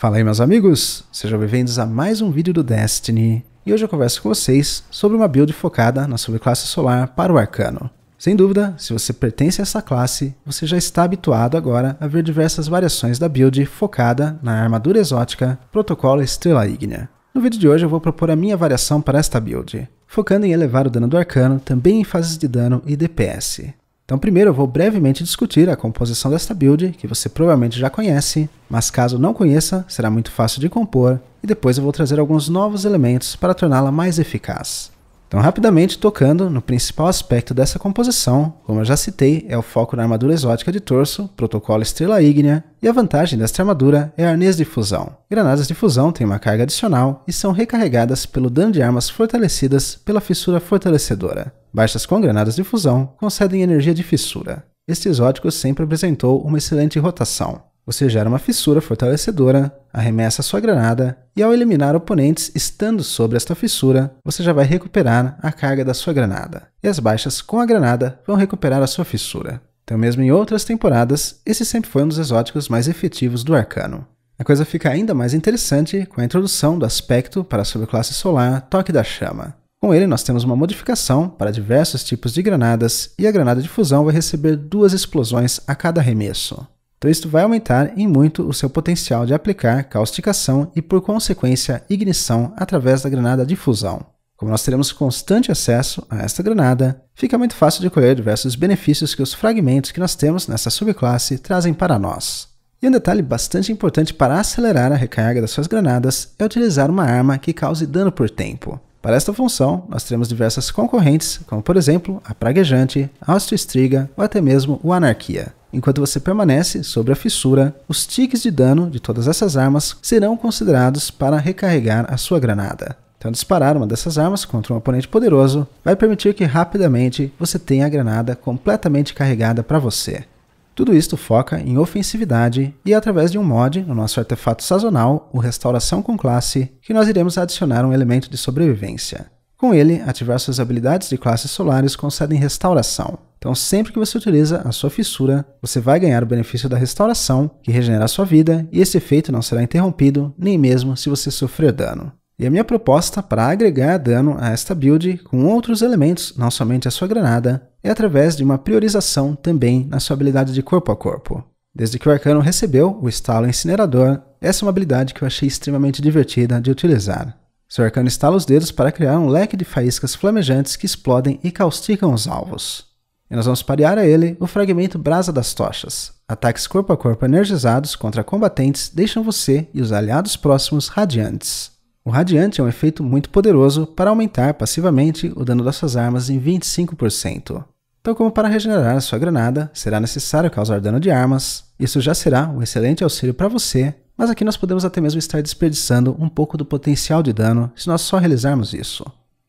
Fala aí meus amigos, sejam bem-vindos a mais um vídeo do Destiny e hoje eu converso com vocês sobre uma build focada na subclasse solar para o Arcano. Sem dúvida, se você pertence a essa classe, você já está habituado agora a ver diversas variações da build focada na armadura exótica Protocolo Estrela Ignea. No vídeo de hoje eu vou propor a minha variação para esta build, focando em elevar o dano do Arcano também em fases de dano e DPS. Então primeiro eu vou brevemente discutir a composição desta build, que você provavelmente já conhece, mas caso não conheça, será muito fácil de compor, e depois eu vou trazer alguns novos elementos para torná-la mais eficaz. Então rapidamente tocando no principal aspecto dessa composição, como eu já citei, é o foco na armadura exótica de torso, protocolo estrela ígnea, e a vantagem desta armadura é arnês de fusão. Granadas de fusão têm uma carga adicional e são recarregadas pelo dano de armas fortalecidas pela fissura fortalecedora. Baixas com granadas de fusão concedem energia de fissura. Este exótico sempre apresentou uma excelente rotação. Você gera uma fissura fortalecedora, arremessa sua granada e, ao eliminar oponentes estando sobre esta fissura, você já vai recuperar a carga da sua granada. E as baixas com a granada vão recuperar a sua fissura. Então, mesmo em outras temporadas, esse sempre foi um dos exóticos mais efetivos do arcano. A coisa fica ainda mais interessante com a introdução do aspecto para a subclasse solar Toque da Chama. Com ele, nós temos uma modificação para diversos tipos de granadas e a granada de fusão vai receber duas explosões a cada arremesso. Então isto vai aumentar em muito o seu potencial de aplicar causticação e, por consequência, ignição através da granada de fusão. Como nós teremos constante acesso a esta granada, fica muito fácil de colher diversos benefícios que os fragmentos que nós temos nessa subclasse trazem para nós. E um detalhe bastante importante para acelerar a recarga das suas granadas é utilizar uma arma que cause dano por tempo. Para esta função, nós teremos diversas concorrentes, como por exemplo a praguejante, a Austro-Estriga ou até mesmo o anarquia. Enquanto você permanece sobre a fissura, os tiques de dano de todas essas armas serão considerados para recarregar a sua granada. Então, disparar uma dessas armas contra um oponente poderoso vai permitir que rapidamente você tenha a granada completamente carregada para você. Tudo isto foca em ofensividade e através de um mod, no nosso artefato sazonal, o Restauração com Classe, que nós iremos adicionar um elemento de sobrevivência. Com ele, ativar suas habilidades de classes solares concedem restauração. Então, sempre que você utiliza a sua fissura, você vai ganhar o benefício da restauração, que regenera sua vida, e esse efeito não será interrompido, nem mesmo se você sofrer dano. E a minha proposta para agregar dano a esta build com outros elementos, não somente a sua granada, é através de uma priorização também na sua habilidade de corpo a corpo. Desde que o Arcano recebeu o estalo incinerador, essa é uma habilidade que eu achei extremamente divertida de utilizar. Seu arcano estala os dedos para criar um leque de faíscas flamejantes que explodem e causticam os alvos. E nós vamos parear a ele o fragmento Brasa das Tochas. Ataques corpo a corpo energizados contra combatentes deixam você e os aliados próximos radiantes. O radiante é um efeito muito poderoso para aumentar passivamente o dano das suas armas em 25%. Então, como para regenerar sua granada, será necessário causar dano de armas. Isso já será um excelente auxílio para você, mas aqui nós podemos até mesmo estar desperdiçando um pouco do potencial de dano se nós só realizarmos isso.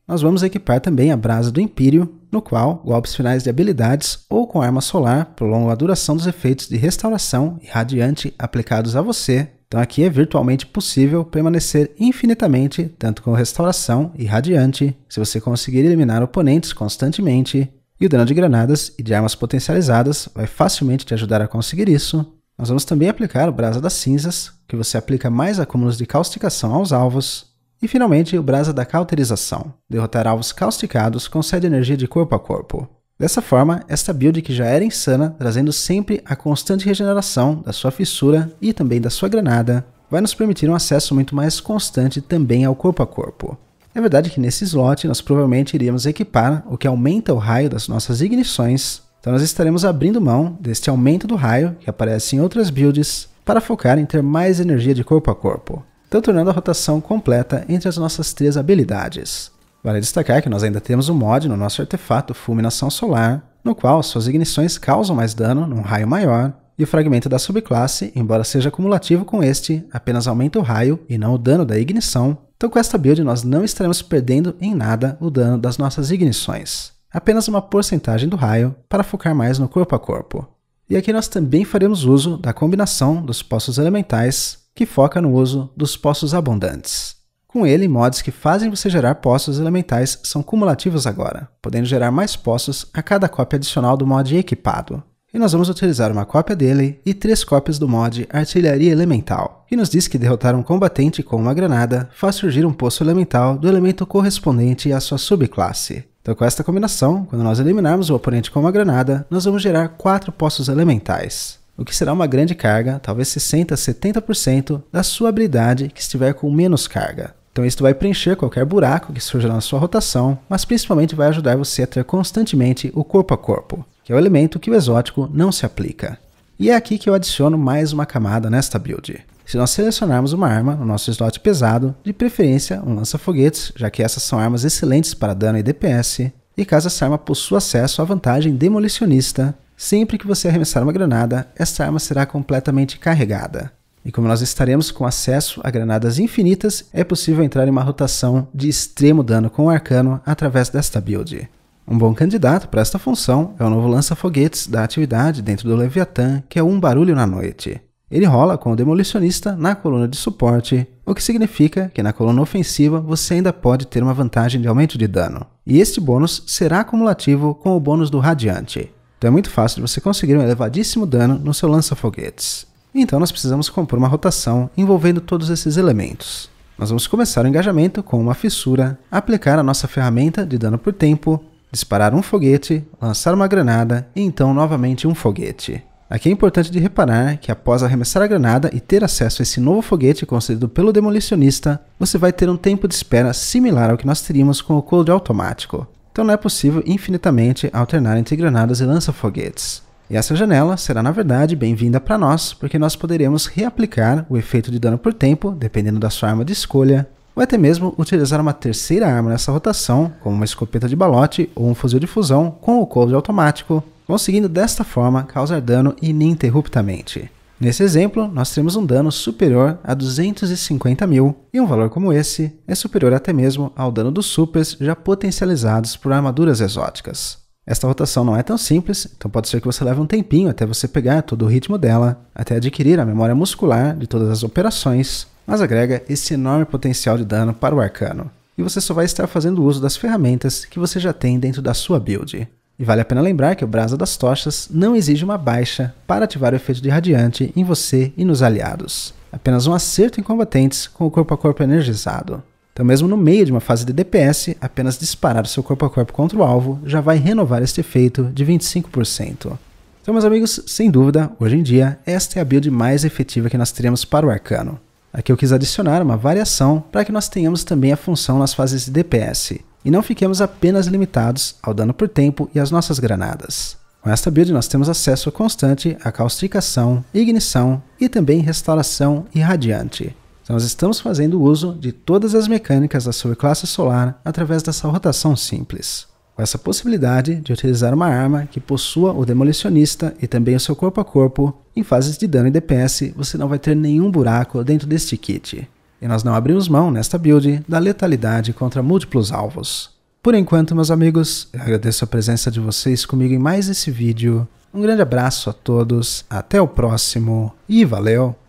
Nós vamos equipar também a Brasa do Império, no qual golpes finais de habilidades ou com arma solar prolongam a duração dos efeitos de restauração e radiante aplicados a você, então aqui é virtualmente possível permanecer infinitamente, tanto com restauração e radiante, se você conseguir eliminar oponentes constantemente, e o dano de granadas e de armas potencializadas vai facilmente te ajudar a conseguir isso. Nós vamos também aplicar o Brasa das Cinzas, que você aplica mais acúmulos de causticação aos alvos, e finalmente o Brasa da Cauterização. Derrotar alvos causticados concede energia de corpo a corpo. Dessa forma, esta build que já era insana, trazendo sempre a constante regeneração da sua fissura e também da sua granada, vai nos permitir um acesso muito mais constante também ao corpo a corpo. É verdade que nesse slot nós provavelmente iríamos equipar o que aumenta o raio das nossas ignições, então nós estaremos abrindo mão deste aumento do raio que aparece em outras builds para focar em ter mais energia de corpo a corpo, então tornando a rotação completa entre as nossas três habilidades. Vale destacar que nós ainda temos um mod no nosso artefato Fulminação Solar, no qual suas ignições causam mais dano num raio maior, e o fragmento da subclasse, embora seja cumulativo com este, apenas aumenta o raio e não o dano da ignição, então com esta build nós não estaremos perdendo em nada o dano das nossas ignições, apenas uma porcentagem do raio para focar mais no corpo a corpo. E aqui nós também faremos uso da combinação dos poços elementais, que foca no uso dos poços abundantes. Com ele, mods que fazem você gerar postos elementais são cumulativos agora, podendo gerar mais postos a cada cópia adicional do mod equipado. E nós vamos utilizar uma cópia dele e três cópias do mod Artilharia Elemental, que nos diz que derrotar um combatente com uma granada faz surgir um poço elemental do elemento correspondente à sua subclasse. Então com esta combinação, quando nós eliminarmos o oponente com uma granada, nós vamos gerar quatro poços elementais o que será uma grande carga, talvez 60 a 70% da sua habilidade que estiver com menos carga. Então isso vai preencher qualquer buraco que surja na sua rotação, mas principalmente vai ajudar você a ter constantemente o corpo a corpo, que é o elemento que o exótico não se aplica. E é aqui que eu adiciono mais uma camada nesta build. Se nós selecionarmos uma arma no nosso slot pesado, de preferência um lança-foguetes, já que essas são armas excelentes para dano e DPS, e caso essa arma possua acesso à vantagem demolicionista, sempre que você arremessar uma granada, essa arma será completamente carregada. E como nós estaremos com acesso a granadas infinitas, é possível entrar em uma rotação de extremo dano com o arcano através desta build. Um bom candidato para esta função é o novo lança-foguetes da atividade dentro do Leviathan, que é um barulho na noite. Ele rola com o demolicionista na coluna de suporte, o que significa que na coluna ofensiva você ainda pode ter uma vantagem de aumento de dano. E este bônus será acumulativo com o bônus do radiante. Então é muito fácil de você conseguir um elevadíssimo dano no seu lança-foguetes. Então nós precisamos compor uma rotação envolvendo todos esses elementos. Nós vamos começar o engajamento com uma fissura, aplicar a nossa ferramenta de dano por tempo, disparar um foguete, lançar uma granada e então novamente um foguete. Aqui é importante de reparar que após arremessar a granada e ter acesso a esse novo foguete concedido pelo demolicionista, você vai ter um tempo de espera similar ao que nós teríamos com o cold automático. Então não é possível infinitamente alternar entre granadas e lança-foguetes. E essa janela será, na verdade, bem-vinda para nós, porque nós poderemos reaplicar o efeito de dano por tempo, dependendo da sua arma de escolha, ou até mesmo utilizar uma terceira arma nessa rotação, como uma escopeta de balote ou um fuzil de fusão com o cold automático, conseguindo desta forma causar dano ininterruptamente. Nesse exemplo, nós temos um dano superior a 250 mil, e um valor como esse é superior até mesmo ao dano dos supers já potencializados por armaduras exóticas. Esta rotação não é tão simples, então pode ser que você leve um tempinho até você pegar todo o ritmo dela, até adquirir a memória muscular de todas as operações, mas agrega esse enorme potencial de dano para o arcano. E você só vai estar fazendo uso das ferramentas que você já tem dentro da sua build. E vale a pena lembrar que o Brasa das Tochas não exige uma baixa para ativar o efeito de radiante em você e nos aliados. Apenas um acerto em combatentes com o corpo a corpo energizado. Então, mesmo no meio de uma fase de DPS, apenas disparar seu corpo a corpo contra o alvo já vai renovar este efeito de 25%. Então, meus amigos, sem dúvida, hoje em dia, esta é a build mais efetiva que nós teremos para o Arcano. Aqui eu quis adicionar uma variação para que nós tenhamos também a função nas fases de DPS, e não fiquemos apenas limitados ao dano por tempo e às nossas granadas. Com esta build nós temos acesso constante à causticação, ignição e também restauração irradiante. Então, nós estamos fazendo uso de todas as mecânicas da subclasse solar através dessa rotação simples. Com essa possibilidade de utilizar uma arma que possua o demolicionista e também o seu corpo a corpo, em fases de dano e DPS você não vai ter nenhum buraco dentro deste kit. E nós não abrimos mão nesta build da letalidade contra múltiplos alvos. Por enquanto, meus amigos, eu agradeço a presença de vocês comigo em mais esse vídeo. Um grande abraço a todos, até o próximo e valeu!